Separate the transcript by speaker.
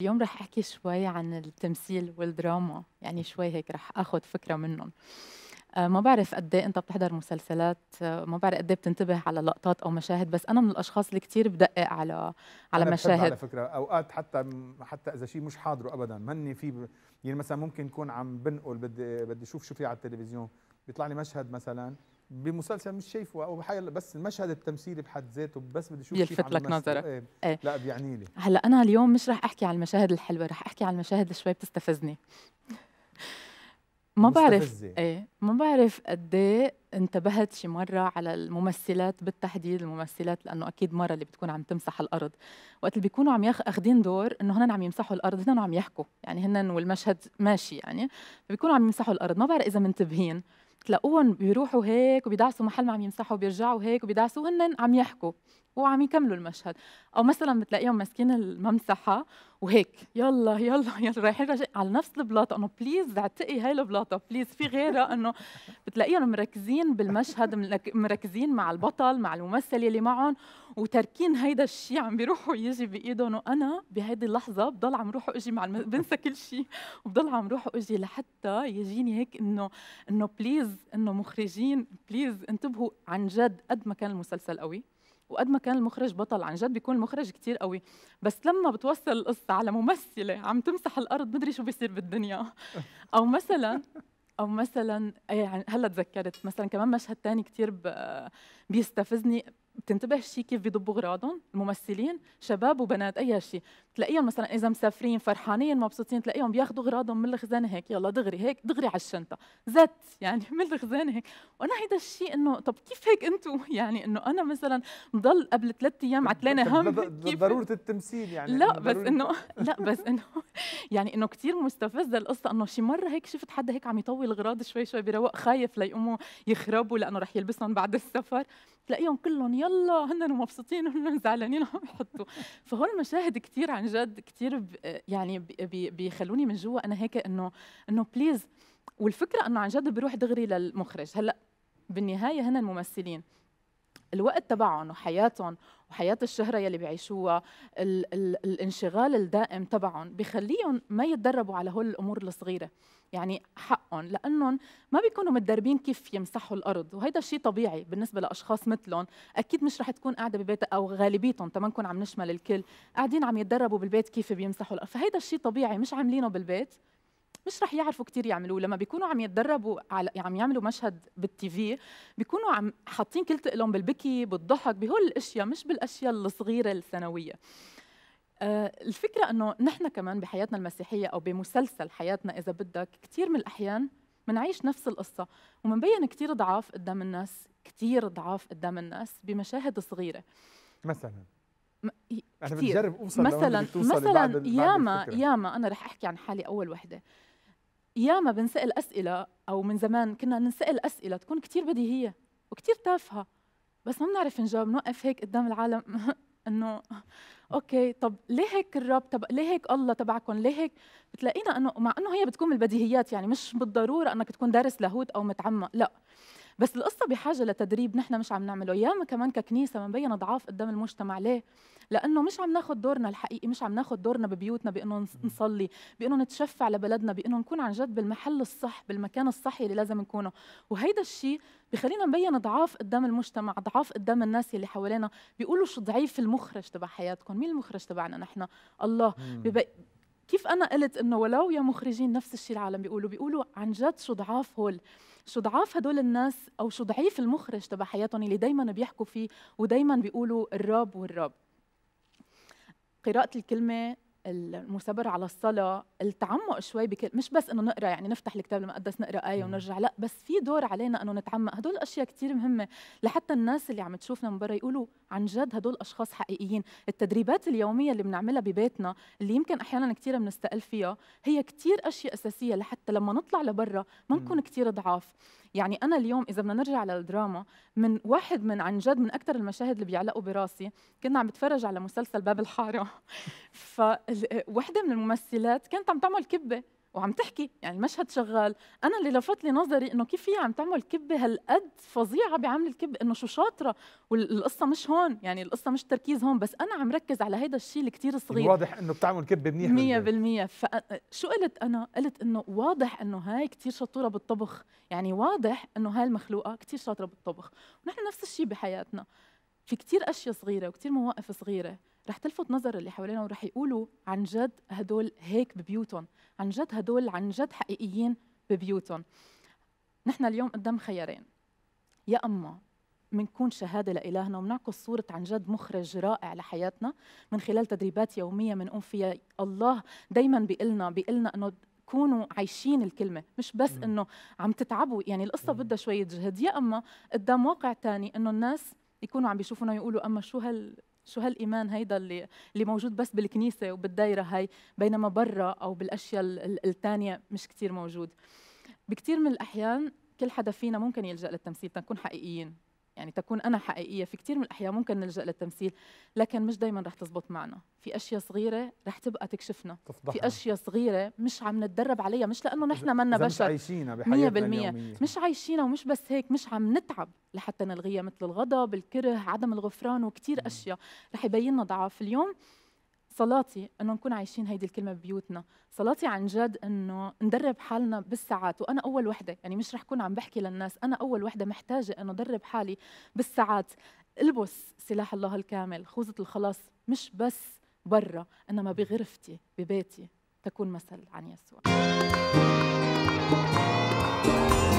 Speaker 1: اليوم رح احكي شوي عن التمثيل والدراما يعني شوي هيك رح اخذ فكره منهم آه، ما بعرف قد ايه انت بتحضر مسلسلات آه، ما بعرف قد ايه بتنتبه على لقطات او مشاهد بس انا من الاشخاص اللي كثير بدقق على على أنا مشاهد على فكره اوقات حتى حتى اذا شيء مش حاضره ابدا مني في ب... يعني مثلا ممكن يكون عم بنقل بدي بدي اشوف شو في على التلفزيون بيطلع لي مشهد مثلا بمسلسل مش شايفه او بحاجه بس المشهد التمثيلي بحد ذاته بس بدي اشوف يلفت لك نظرك ايه. ايه. لا بيعني لي هلا انا اليوم مش رح احكي على المشاهد الحلوه رح احكي على المشاهد اللي شوي بتستفزني ما بعرف ايه ما بعرف قد ايه انتبهت شي مره على الممثلات بالتحديد الممثلات لانه اكيد مره اللي بتكون عم تمسح الارض وقت اللي بيكونوا عم ياخذين دور انه هن عم يمسحوا الارض هن عم يحكوا يعني هن والمشهد ماشي يعني بيكونوا عم يمسحوا الارض ما بعرف اذا منتبهين تلاقوهم بيروحوا هيك وبيدعسوا محل ما عم يمسحوا بيرجعوا هيك وبيدعسوا هن عم يحكوا وعم يكملوا المشهد او مثلا بتلاقيهم ماسكين الممسحه وهيك يلا يلا يلا رايحين رجع على نفس البلاطه انه بليز اعتقي هاي البلاطه بليز في غيرها انه بتلاقيهم مركزين بالمشهد مركزين مع البطل مع الممثل اللي معهم وتاركين هيدا الشيء عم بيروحوا يجي بايدهم وانا بهيدي اللحظه بضل عم روح اجي مع الم... بنسى كل شيء وبضل عم روح اجي لحتى يجيني هيك انه انه بليز انه مخرجين بليز انتبهوا عن جد قد ما كان المسلسل قوي وقد ما كان المخرج بطل عن جد بيكون المخرج كتير قوي بس لما بتوصل القصه على ممثله عم تمسح الارض مدري شو بيصير بالدنيا او مثلا او مثلا إيه، يعني هلا تذكرت مثلا كمان مشهد تاني كتير بيستفزني بتنتبه شيء كيف بيضبوا غراضهم الممثلين شباب وبنات اي شيء بتلاقيهم مثلا اذا مسافرين فرحانين مبسوطين تلاقيهم بياخذوا غراضهم من الخزانه هيك يلا دغري هيك دغري على الشنطه زت يعني من الخزانه هيك وانا هيدا الشيء انه طب كيف هيك انتم يعني انه انا مثلا مضل قبل ثلاث ايام عتلانه هم ضروره التمثيل يعني لا يعني بس انه لا بس انه يعني انه كثير مستفزه القصه انه شي مره هيك شفت حدا هيك عم يطوي الاغراض شوي شوي بروق خايف ليقوموا يخربوا لانه رح يلبسهم بعد السفر تلاقيهم كلهم يلا هن مبسوطين هن زعلانين عم يحطوا فهول المشاهد كثير عن جد كثير يعني بيخلوني من جوا انا هيك انه انه بليز والفكره انه عن جد بروح دغري للمخرج هلا بالنهايه هن الممثلين الوقت تبعهم وحياتهم حياة الشهرة يلي بيعيشوها ال ال الانشغال الدائم تبعهم بخليهم ما يتدربوا على هول الأمور الصغيرة يعني حقهم لأنهم ما بيكونوا متدربين كيف يمسحوا الأرض وهيدا الشيء طبيعي بالنسبة لأشخاص مثلهم أكيد مش رح تكون قاعدة ببيتها أو غالبيتهم تما نكون عم نشمل الكل قاعدين عم يتدربوا بالبيت كيف بيمسحوا الأرض فهيدا الشيء طبيعي مش عاملينه بالبيت مش رح يعرفوا كثير يعملوه لما بيكونوا عم يتدربوا على عم يعملوا مشهد بالتي في بيكونوا عم حاطين كل تقلهم بالبكي بالضحك بهول الاشياء مش بالاشياء الصغيره الثانويه آه، الفكرة أنه نحن كمان بحياتنا المسيحية أو بمسلسل حياتنا إذا بدك كثير من الأحيان منعيش نفس القصة ومنبين كثير ضعاف قدام الناس كثير ضعاف قدام الناس بمشاهد صغيرة مثلا أنا بتجرب أوصل مثلا مثلا ياما ياما أنا رح أحكي عن حالي أول وحدة ياما بنسال اسئله او من زمان كنا نسال اسئله تكون كثير بديهيه وكثير تافهه بس ما بنعرف نجاوب نوقف هيك قدام العالم انه اوكي طب ليه هيك الرب طب ليه هيك الله تبعكم ليه هيك بتلاقينا انه مع انه هي بتكون من البديهيات يعني مش بالضروره انك تكون دارس لاهوت او متعمق لا بس القصه بحاجه لتدريب نحن مش عم نعمله ياما كمان ككنيسه بنبين ضعاف قدام المجتمع ليه لانه مش عم ناخذ دورنا الحقيقي مش عم ناخذ دورنا ببيوتنا بانه نصلي بانه نتشفع لبلدنا بانه نكون عن جد بالمحل الصح بالمكان الصحي اللي لازم نكونه وهيدا الشيء بخلينا نبين ضعاف قدام المجتمع ضعاف قدام الناس اللي حوالينا بيقولوا شو ضعيف المخرج تبع حياتكم مين المخرج تبعنا نحن الله ببي... كيف انا قلت انه ولو يا مخرجين نفس الشيء العالم بيقولوا بيقولوا عن جد شو ضعاف هول شو ضعاف هدول الناس او شو ضعيف المخرج تبع حياتهم اللي دائما بيحكوا فيه ودائما بيقولوا الرب والرب قراءة الكلمة المثابرة على الصلاة التعمق شوي بكل مش بس انه نقرا يعني نفتح الكتاب المقدس نقرا آية ونرجع لا بس في دور علينا انه نتعمق هدول الاشياء كثير مهمة لحتى الناس اللي عم تشوفنا من برا يقولوا عن جد هدول اشخاص حقيقيين التدريبات اليومية اللي بنعملها ببيتنا اللي يمكن احيانا كثير بنستقل فيها هي كثير اشياء اساسية لحتى لما نطلع لبرا ما نكون كثير ضعاف يعني انا اليوم اذا بدنا نرجع للدراما من واحد من عن جد من اكثر المشاهد اللي بيعلقوا براسي كنا عم بتفرج على مسلسل باب الحاره فوحده من الممثلات كانت عم تعمل كبه وعم تحكي يعني المشهد شغال انا اللي لفت لي نظري انه كيف هي عم تعمل كبه هالقد فظيعه بعمل الكب انه شو شاطره والقصه مش هون يعني القصه مش تركيز هون بس انا عم ركز على هيدا الشيء اللي كتير صغير واضح انه بتعمل كبه منيح 100% فشو قلت انا قلت انه واضح انه هاي كثير شطوره بالطبخ يعني واضح انه هاي المخلوقه كثير شاطره بالطبخ ونحن نفس الشيء بحياتنا في كثير اشياء صغيره وكثير مواقف صغيره رح تلفت نظر اللي حوالينا ورح يقولوا عن جد هدول هيك ببيوتهم عن جد هدول عن جد حقيقيين ببيوتهم نحن اليوم قدام خيارين يا اما منكون شهاده لالهنا ومنعكس صوره عن جد مخرج رائع لحياتنا من خلال تدريبات يوميه منقوم فيها الله دائما بيقلنا بيقلنا انه كونوا عايشين الكلمه مش بس انه عم تتعبوا يعني القصه بدها شويه جهد يا اما قدام واقع تاني انه الناس يكونوا عم بيشوفونا يقولوا اما شو هال شو هالايمان هيدا اللي اللي موجود بس بالكنيسه وبالدايره هاي بينما برا او بالاشياء الثانيه مش كتير موجود بكثير من الاحيان كل حدا فينا ممكن يلجا للتمثيل تنكون حقيقيين يعني تكون انا حقيقيه في كثير من الاحيان ممكن نلجا للتمثيل لكن مش دائما رح تزبط معنا في اشياء صغيره رح تبقى تكشفنا تفضحنا. في اشياء صغيره مش عم نتدرب عليها مش لانه نحن منا بشر مش عايشينها بحياتنا 100% مش عايشينها ومش بس هيك مش عم نتعب لحتى نلغيها مثل الغضب الكره عدم الغفران وكثير اشياء رح يبين لنا ضعف اليوم صلاتي انه نكون عايشين هيدي الكلمه ببيوتنا صلاتي عن جد انه ندرب حالنا بالساعات وانا اول وحده يعني مش رح كون عم بحكي للناس انا اول وحده محتاجه انه ادرب حالي بالساعات البس سلاح الله الكامل خوذه الخلاص مش بس برا انما بغرفتي ببيتي تكون مثل عن يسوع